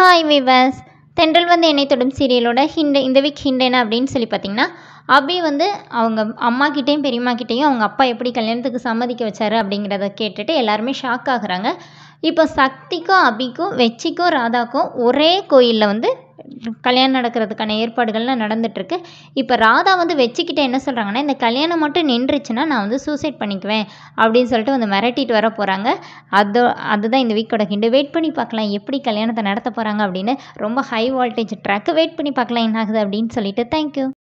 hi விவாஸ் தென்றல் வந்து என்னை தொடும் சீரியலோட ஹிண்ட இந்த வீக் ஹிண்ட் என்ன அப்படின்னு சொல்லி பார்த்தீங்கன்னா அபி வந்து அவங்க அம்மாக்கிட்டேயும் பெரியம்மாக்கிட்டேயும் அவங்க அப்பா எப்படி கல்யாணத்துக்கு சம்மதிக்க வச்சாரு அப்படிங்கிறத கேட்டுட்டு எல்லாருமே ஷாக் ஆகுறாங்க இப்போ சக்திக்கும் அபிக்கும் வெச்சிக்கும் ராதாக்கும் ஒரே கோயிலில் வந்து கல்யாணம் நடக்கிறதுக்கான ஏற்பாடுகள்லாம் நடந்துகிட்ருக்கு இப்போ ராதா வந்து வச்சுக்கிட்ட என்ன சொல்கிறாங்கன்னா இந்த கல்யாணம் மட்டும் நின்றுச்சுன்னா நான் வந்து சூசைட் பண்ணிக்குவேன் அப்படின்னு சொல்லிட்டு வந்து மிரட்டிட்டு வர போகிறாங்க அது அதுதான் இந்த வீக்கோட ஹிண்டு வெயிட் பண்ணி பார்க்கலாம் எப்படி கல்யாணத்தை நடத்த போகிறாங்க அப்படின்னு ரொம்ப ஹை வோல்டேஜ் ட்ராக்கு வெயிட் பண்ணி பார்க்கலாம் என்ன ஆகுது அப்படின்னு சொல்லிட்டு தேங்க்யூ